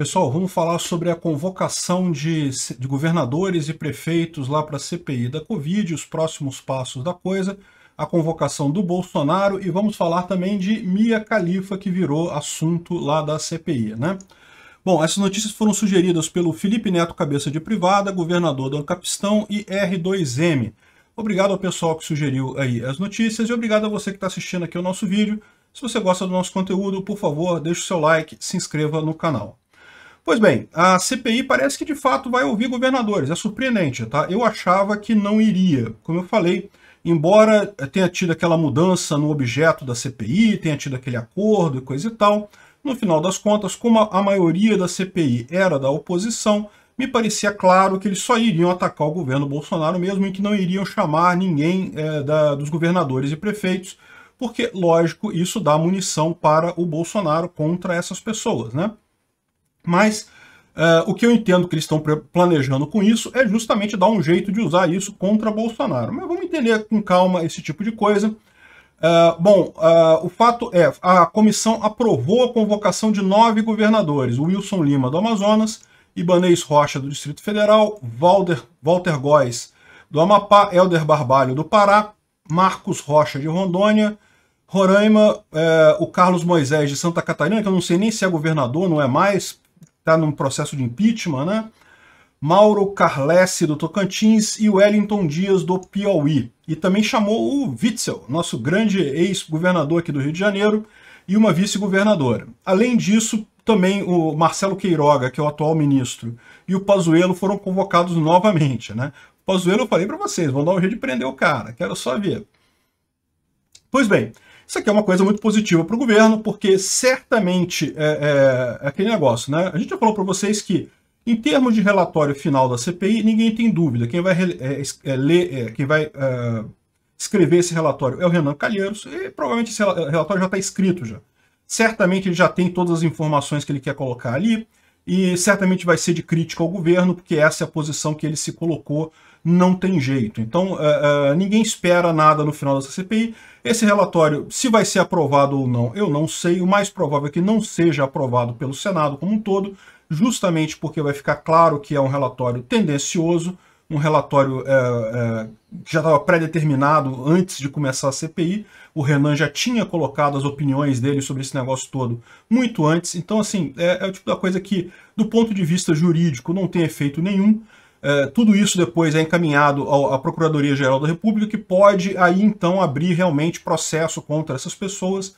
Pessoal, vamos falar sobre a convocação de, de governadores e prefeitos lá para a CPI da Covid, os próximos passos da coisa, a convocação do Bolsonaro e vamos falar também de Mia Khalifa, que virou assunto lá da CPI, né? Bom, essas notícias foram sugeridas pelo Felipe Neto Cabeça de Privada, governador do Ancapistão e R2M. Obrigado ao pessoal que sugeriu aí as notícias e obrigado a você que está assistindo aqui o nosso vídeo. Se você gosta do nosso conteúdo, por favor, deixe o seu like, se inscreva no canal. Pois bem, a CPI parece que de fato vai ouvir governadores. É surpreendente, tá? Eu achava que não iria. Como eu falei, embora tenha tido aquela mudança no objeto da CPI, tenha tido aquele acordo e coisa e tal, no final das contas, como a maioria da CPI era da oposição, me parecia claro que eles só iriam atacar o governo Bolsonaro mesmo e que não iriam chamar ninguém é, da, dos governadores e prefeitos, porque, lógico, isso dá munição para o Bolsonaro contra essas pessoas, né? Mas uh, o que eu entendo que eles estão planejando com isso é justamente dar um jeito de usar isso contra Bolsonaro. Mas vamos entender com calma esse tipo de coisa. Uh, bom, uh, o fato é, a comissão aprovou a convocação de nove governadores, Wilson Lima do Amazonas, Ibanez Rocha do Distrito Federal, Walter, Walter Góes do Amapá, Helder Barbalho do Pará, Marcos Rocha de Rondônia, Roraima, o Carlos Moisés de Santa Catarina, que eu não sei nem se é governador, não é mais, está num processo de impeachment, né? Mauro Carlesse, do Tocantins, e Wellington Dias, do Piauí. E também chamou o Witzel, nosso grande ex-governador aqui do Rio de Janeiro, e uma vice-governadora. Além disso, também o Marcelo Queiroga, que é o atual ministro, e o Pazuello foram convocados novamente. Né? Pazuello, eu falei para vocês, vão dar um jeito de prender o cara, quero só ver. Pois bem, isso aqui é uma coisa muito positiva para o governo, porque certamente é, é, é, aquele negócio, né? A gente já falou para vocês que, em termos de relatório final da CPI, ninguém tem dúvida. Quem vai é, é, ler, é, quem vai é, escrever esse relatório é o Renan Calheiros, e provavelmente esse relatório já está escrito já. Certamente ele já tem todas as informações que ele quer colocar ali, e certamente vai ser de crítica ao governo, porque essa é a posição que ele se colocou não tem jeito. Então, uh, uh, ninguém espera nada no final dessa CPI. Esse relatório, se vai ser aprovado ou não, eu não sei. O mais provável é que não seja aprovado pelo Senado como um todo, justamente porque vai ficar claro que é um relatório tendencioso, um relatório é, que já estava pré-determinado antes de começar a CPI. O Renan já tinha colocado as opiniões dele sobre esse negócio todo muito antes. Então, assim, é, é o tipo da coisa que, do ponto de vista jurídico, não tem efeito nenhum. É, tudo isso depois é encaminhado ao, à Procuradoria-Geral da República, que pode aí então abrir realmente processo contra essas pessoas.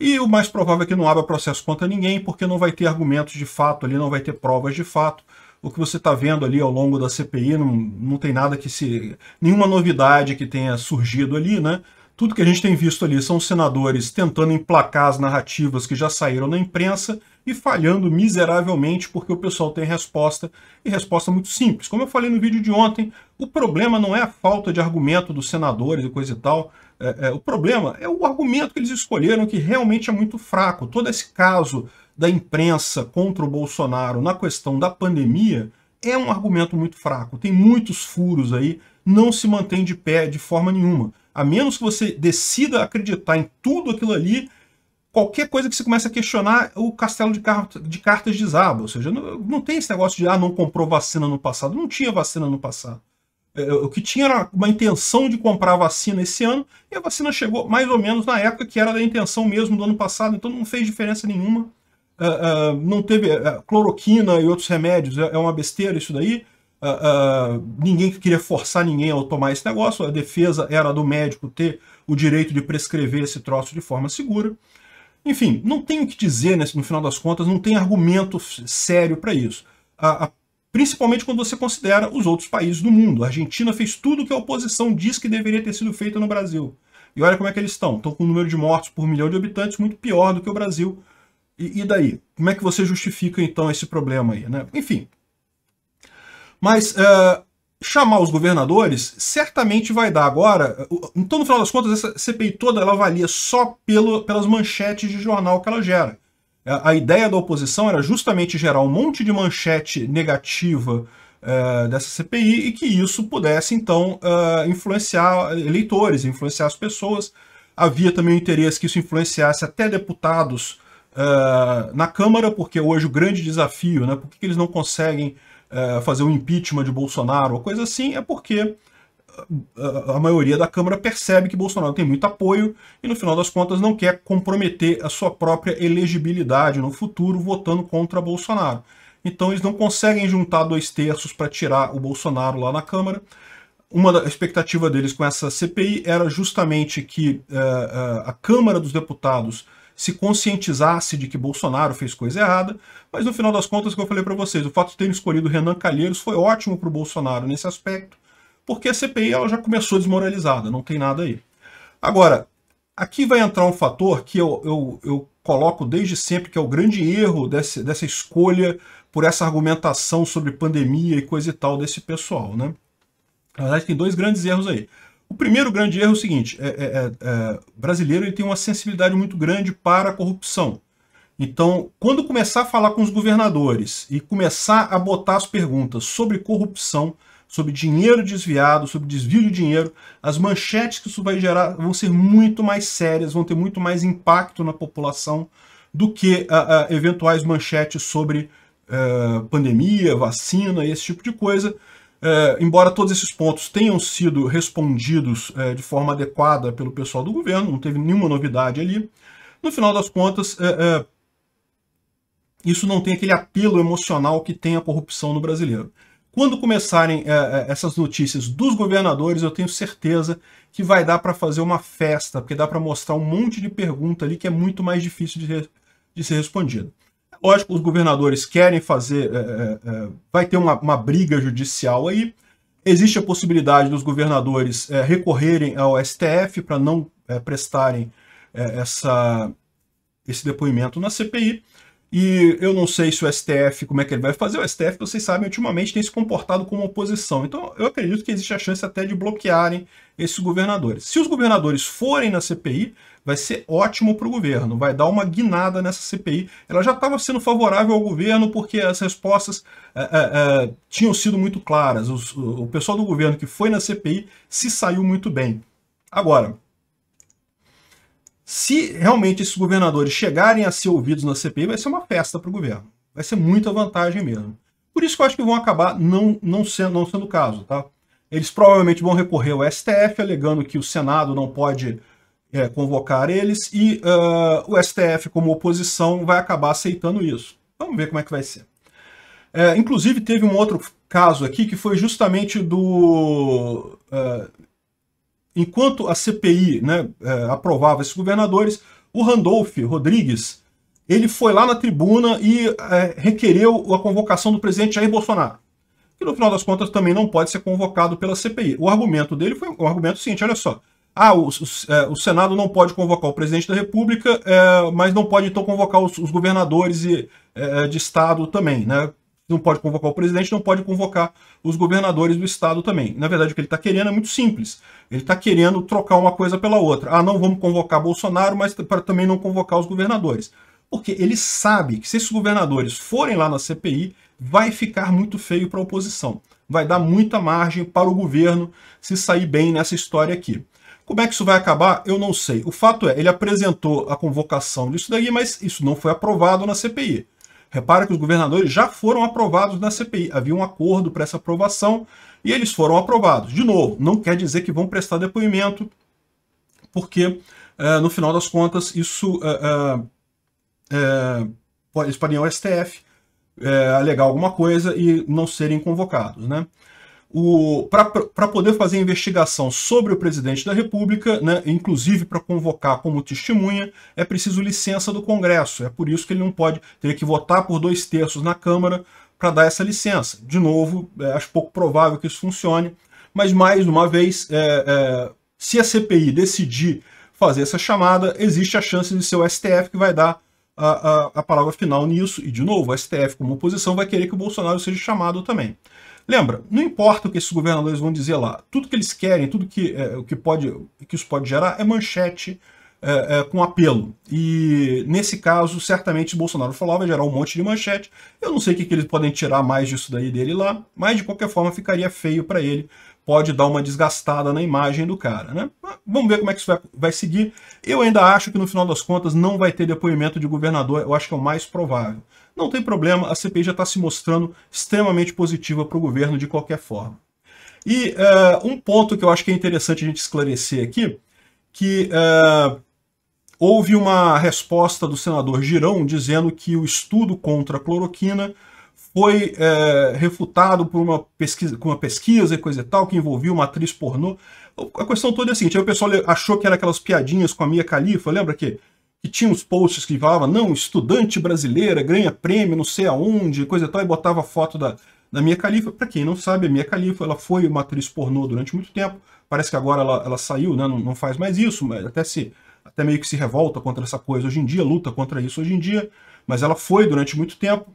E o mais provável é que não abra processo contra ninguém, porque não vai ter argumentos de fato ali, não vai ter provas de fato. O que você está vendo ali ao longo da CPI não, não tem nada que se. nenhuma novidade que tenha surgido ali, né? Tudo que a gente tem visto ali são senadores tentando emplacar as narrativas que já saíram na imprensa e falhando miseravelmente porque o pessoal tem resposta, e resposta muito simples. Como eu falei no vídeo de ontem, o problema não é a falta de argumento dos senadores e coisa e tal, é, é, o problema é o argumento que eles escolheram que realmente é muito fraco. Todo esse caso da imprensa contra o Bolsonaro na questão da pandemia é um argumento muito fraco. Tem muitos furos aí, não se mantém de pé de forma nenhuma. A menos que você decida acreditar em tudo aquilo ali, qualquer coisa que você começa a questionar, o castelo de, cartas, de cartas desaba. Ou seja, não, não, tem esse negócio de, ah, não comprou vacina no passado. Não tinha vacina no passado. É, é, o que tinha era uma intenção de comprar vacina esse ano, e a vacina chegou mais ou menos na época que era da intenção mesmo do ano passado, então não fez diferença nenhuma. Uh, uh, não teve uh, cloroquina e outros remédios, é, é uma besteira isso daí. Uh, uh, ninguém que queria forçar ninguém a tomar esse negócio, a defesa era do médico ter o direito de prescrever esse troço de forma segura. Enfim, não tem o que dizer no final das contas, não tem argumento sério para isso. principalmente quando você considera os outros países do mundo. A Argentina fez tudo o que a oposição diz que deveria ter sido feito no Brasil. E olha como é que eles estão. Estão com um número de mortos por milhão de habitantes muito pior do que o Brasil. E, e daí? Como é que você justifica, então, esse problema aí? Né? Enfim, mas uh, chamar os governadores certamente vai dar agora. Eh, então, no final das contas, essa CPI toda ela valia só pelo, pelas manchetes de jornal que ela gera. Eh, a ideia da oposição era justamente gerar um monte de manchete negativa uh, dessa CPI e que isso pudesse, então, uh, influenciar eleitores, influenciar as pessoas. Havia também o interesse que isso influenciasse até deputados uh, na Câmara, porque hoje o grande desafio, né, por que eles não conseguem é, fazer um impeachment de Bolsonaro ou coisa assim, é porque é, a maioria da Câmara percebe que Bolsonaro tem muito apoio e, no final das contas, não quer comprometer a sua própria elegibilidade no futuro votando contra Bolsonaro. Então, eles não conseguem juntar dois terços para tirar o Bolsonaro lá na Câmara. Uma da expectativa deles com essa CPI era justamente que uh, uh, a Câmara dos Deputados se conscientizasse de que Bolsonaro fez coisa errada, mas no final das contas, como eu falei para vocês, o fato de terem escolhido Renan Calheiros foi ótimo para o Bolsonaro nesse aspecto, porque a CPI ela já começou desmoralizada, não tem nada aí. Agora, aqui vai entrar um fator que eu, eu, eu coloco desde sempre, que é o grande erro desse, dessa escolha por essa argumentação sobre pandemia e coisa e tal desse pessoal, né? Na verdade, tem dois grandes erros aí. O primeiro grande erro é o seguinte: é, é, é, é, brasileiro ele tem uma sensibilidade muito grande para a corrupção. Então, quando começar a falar com os governadores e começar a botar as perguntas sobre corrupção, sobre dinheiro desviado, sobre desvio de dinheiro, as manchetes que isso vai gerar vão ser muito mais sérias, vão ter muito mais impacto na população do que eventuais manchetes sobre eh, pandemia, vacina e esse tipo de coisa, é, embora todos esses pontos tenham sido respondidos é, de forma adequada pelo pessoal do governo, não teve nenhuma novidade ali, no final das contas, é, é isso não tem aquele apelo emocional que tem a corrupção no brasileiro. Quando começarem é, é, essas notícias dos governadores, eu tenho certeza que vai dar para fazer uma festa, porque dá para mostrar um monte de pergunta ali que é muito mais difícil de, de ser respondida. Lógico, os governadores querem fazer, é, é, é, vai ter uma, uma, briga judicial aí. Existe a possibilidade dos governadores é, recorrerem ao STF para não é, prestarem é, essa, esse depoimento na CPI. E eu não sei se o STF, como é que ele vai fazer. O STF, vocês sabem, ultimamente tem se comportado como oposição. Então, eu acredito que existe a chance até de bloquearem esses governadores. Se os governadores forem na CPI, vai ser ótimo para o governo, vai dar uma guinada nessa CPI. Ela já estava sendo favorável ao governo porque as respostas é, é, tinham sido muito claras. o pessoal do governo que foi na CPI se saiu muito bem. Agora, se realmente esses governadores chegarem a ser ouvidos na CPI, vai ser uma festa para o governo. Vai ser muita vantagem mesmo. Por isso que eu acho que vão acabar não, não, sendo, não sendo o caso, tá? Eles provavelmente vão recorrer ao STF, alegando que o Senado não pode é, convocar eles e uh, o STF, como oposição, vai acabar aceitando isso. Vamos ver como é que vai ser. É, inclusive, teve um outro caso aqui que foi justamente do. Uh, enquanto a CPI né, é, aprovava esses governadores, o Randolph Rodrigues ele foi lá na tribuna e é, requereu a convocação do presidente Jair Bolsonaro que no final das contas também não pode ser convocado pela CPI. O argumento dele foi um argumento seguinte, olha só, ah, o, o, é, o, Senado não pode convocar o presidente da República, é, mas não pode então convocar os, os governadores e, é, é, de Estado também, né? Não pode convocar o presidente, não pode convocar os governadores do Estado também. Na verdade, o que ele está querendo é muito simples. Ele está querendo trocar uma coisa pela outra. Ah, não vamos convocar Bolsonaro, mas para também não convocar os governadores. Porque ele sabe que se esses governadores forem lá na CPI, vai ficar muito feio para a oposição. Vai dar muita margem para o governo se sair bem nessa história aqui. Como é que isso vai acabar? Eu não sei. O fato é, ele apresentou a convocação disso daí, mas isso não foi aprovado na CPI. Repara que os governadores já foram aprovados na CPI. Havia um acordo para essa aprovação e eles foram aprovados. De novo, não quer dizer que vão prestar depoimento, porque eh, no final das contas isso eh, eh, eh eles podem ir ao STF eh, alegar alguma coisa e não serem convocados, né? para poder fazer investigação sobre o presidente da República, né, inclusive para convocar como testemunha, é preciso licença do Congresso. É por isso que ele não pode ter que votar por dois terços na Câmara para dar essa licença. De novo, é, acho pouco provável que isso funcione, mas mais uma vez, é, é, se a CPI decidir fazer essa chamada, existe a chance de ser o STF que vai dar a, a, a palavra final nisso. E, de novo, o STF, como oposição, vai querer que o Bolsonaro seja chamado também. Lembra, não importa o que esses governadores vão dizer lá, tudo que eles querem, tudo que, é, o que, pode, que isso pode gerar é manchete é, é, com apelo. E nesse caso, certamente Bolsonaro falou, ah, vai gerar um monte de manchete. Eu não sei o que, que eles podem tirar mais disso daí dele lá, mas de qualquer forma ficaria feio para ele, pode dar uma desgastada na imagem do cara. Né? Vamos ver como é que isso vai, vai seguir. Eu ainda acho que no final das contas não vai ter depoimento de governador, eu acho que é o mais provável. Não tem problema, a CPI já está se mostrando extremamente positiva para o governo de qualquer forma. E uh, um ponto que eu acho que é interessante a gente esclarecer aqui, que uh, houve uma resposta do senador Girão dizendo que o estudo contra a cloroquina foi é, refutado por uma pesquisa, com uma pesquisa e coisa e tal, que envolvia uma atriz pornô. A questão toda é a seguinte, aí o pessoal achou que era aquelas piadinhas com a Mia Khalifa, lembra que, que tinha uns posts que falavam, não, estudante brasileira ganha prêmio não sei aonde, coisa e tal, e botava foto da, da Mia Khalifa. Para quem não sabe, a Mia Khalifa ela foi uma atriz pornô durante muito tempo, parece que agora ela, ela saiu, né, não, não faz mais isso, mas até se até meio que se revolta contra essa coisa hoje em dia, luta contra isso hoje em dia, mas ela foi durante muito tempo,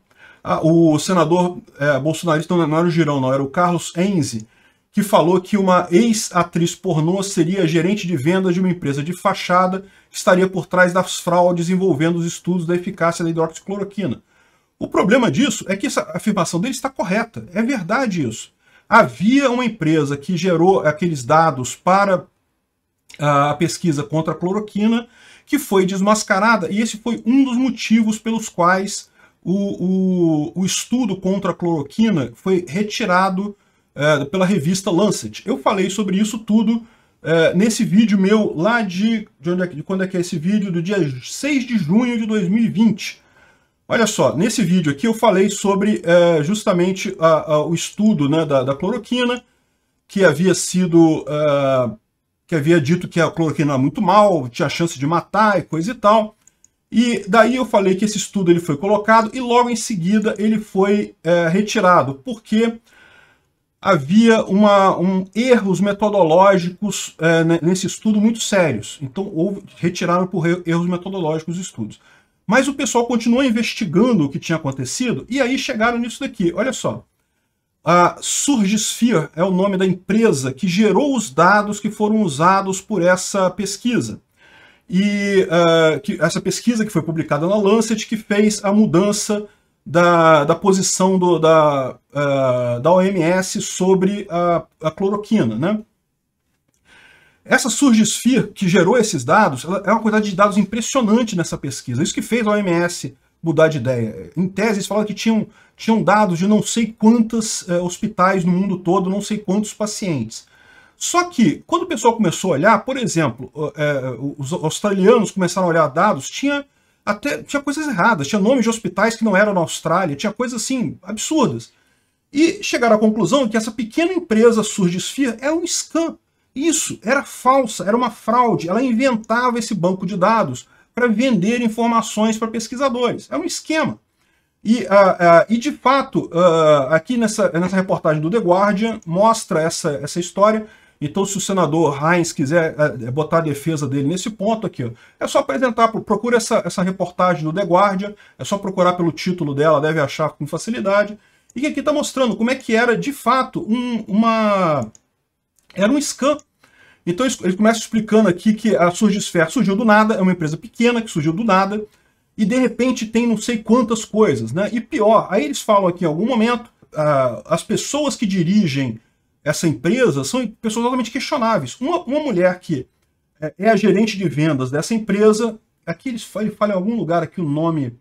ah, o senador é, bolsonarista, não era o Girão, não, era o Carlos Enze, que falou que uma ex-atriz pornô seria gerente de vendas de uma empresa de fachada que estaria por trás das fraudes envolvendo os estudos da eficácia da hidroxicloroquina. O problema disso é que essa afirmação dele está correta. É verdade isso. Havia uma empresa que gerou aqueles dados para a pesquisa contra a cloroquina, que foi desmascarada, e esse foi um dos motivos pelos quais o, o, o estudo contra a cloroquina foi retirado é, pela revista Lancet. Eu falei sobre isso tudo é, nesse vídeo meu lá de, de, onde é, de quando é que é esse vídeo? Do dia 6 de junho de 2020. Olha só, nesse vídeo aqui eu falei sobre é, justamente a, a, o estudo né, da, da, cloroquina, que havia sido. É, que havia dito que a cloroquina era muito mal, tinha chance de matar e coisa e tal. E daí eu falei que esse estudo ele foi colocado e logo em seguida ele foi é, retirado, porque havia uma, um, erros metodológicos é, nesse estudo muito sérios. Então houve, retiraram por erros metodológicos os estudos. Mas o pessoal continuou investigando o que tinha acontecido e aí chegaram nisso daqui. Olha só. A Surgisphere é o nome da empresa que gerou os dados que foram usados por essa pesquisa e uh, que, essa pesquisa que foi publicada na Lancet que fez a mudança da, da posição do, da, uh, da OMS sobre a, a cloroquina. Né? Essa SURGISFIR, que gerou esses dados, é uma quantidade de dados impressionante nessa pesquisa. Isso que fez a OMS mudar de ideia. Em tese, eles falaram que tinham, tinham dados de não sei quantos uh, é, hospitais no mundo todo, não sei quantos pacientes. Só que, quando o pessoal começou a olhar, por exemplo, é, os australianos começaram a olhar dados, tinha até tinha coisas erradas, tinha nomes de hospitais que não eram na Austrália, tinha coisas assim absurdas. E chegaram à conclusão que essa pequena empresa Surgisphere era é um scam. Isso era falsa, era uma fraude. Ela inventava esse banco de dados para vender informações para pesquisadores. É um esquema. E, uh, uh, e de fato, uh, aqui nessa, nessa reportagem do The Guardian, mostra essa, essa história então, se o senador Heinz quiser é, é, botar a defesa dele nesse ponto aqui, é só apresentar, procura essa, essa reportagem do The Guardian, é só procurar pelo título dela, deve achar com facilidade, e aqui está mostrando como é que era, de fato, um, uma... era um scam Então, ele começa explicando aqui que a Surgisfer surgiu do nada, é uma empresa pequena que surgiu do nada, e de repente tem não sei quantas coisas, né? E pior, aí eles falam aqui em algum momento, ah, as pessoas que dirigem essa empresa são pessoas totalmente questionáveis. Uma, uma mulher que é, é a gerente de vendas dessa empresa, aqui ele fala em algum lugar aqui o nome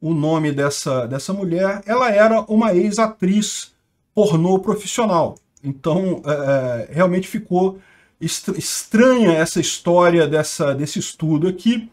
o nome dessa, dessa mulher, ela era uma ex-atriz pornô profissional. Então, é, é realmente ficou estranha essa história dessa, desse estudo aqui.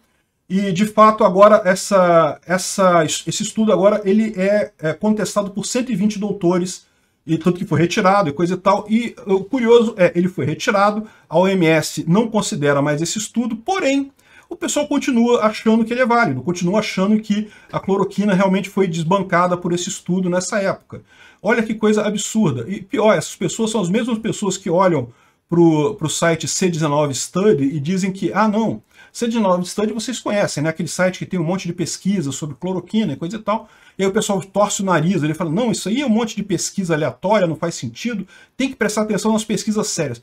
E, de fato, agora essa, essa, esse estudo agora ele é, é contestado por 120 doutores e tanto que foi retirado e coisa e tal. E o curioso é, ele foi retirado, a OMS não considera mais esse estudo, porém, o pessoal continua achando que ele é válido, continua achando que a cloroquina realmente foi desbancada por esse estudo nessa época. Olha que coisa absurda. E pior, essas pessoas são as mesmas pessoas que olham para o site C19 Study e dizem que, ah, não, de novo, Study vocês conhecem, né? Aquele site que tem um monte de pesquisa sobre cloroquina e coisa e tal. E aí o pessoal torce o nariz, ele fala, não, isso aí é um monte de pesquisa aleatória, não faz sentido, tem que prestar atenção nas pesquisas sérias.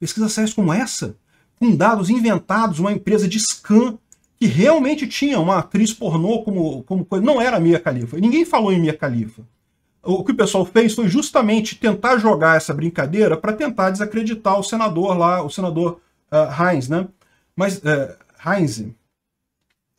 Pesquisas sérias como essa, com dados inventados, uma empresa de scan que realmente tinha uma atriz pornô como, como coisa. Não era a Mia Khalifa. Ninguém falou em Mia Khalifa. O que o pessoal fez foi justamente tentar jogar essa brincadeira para tentar desacreditar o senador lá, o senador uh, Heinz, né? mas é,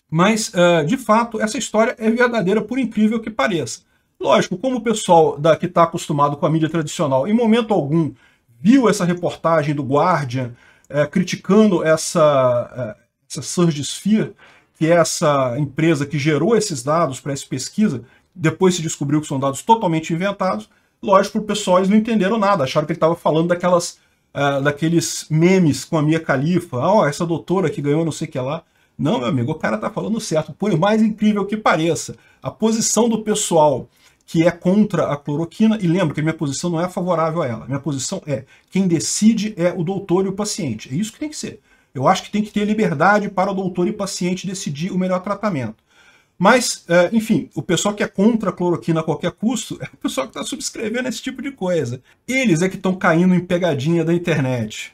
Mas, é, de fato, essa história é verdadeira, por incrível que pareça. Lógico, como o pessoal da, que está acostumado com a mídia tradicional, em momento algum, viu essa reportagem do Guardian é, criticando essa, é, essa Surge Sphere, que é essa empresa que gerou esses dados para essa pesquisa, depois se descobriu que são dados totalmente inventados, lógico, o pessoal eles não entenderam nada, acharam que ele estava falando daquelas ah, daqueles memes com a minha califa, ah, ó, oh, essa doutora que ganhou não sei o que lá. Não, meu amigo, o cara tá falando certo. Por mais incrível que pareça, a posição do pessoal que é contra a cloroquina, e lembra que a minha posição não é favorável a ela, minha posição é quem decide é o doutor e o paciente. É isso que tem que ser. Eu acho que tem que ter liberdade para o doutor e paciente decidir o melhor tratamento. Mas, eh, enfim, o pessoal que é contra a cloroquina a qualquer custo é o pessoal que está subscrevendo esse tipo de coisa. Eles é que estão caindo em pegadinha da internet.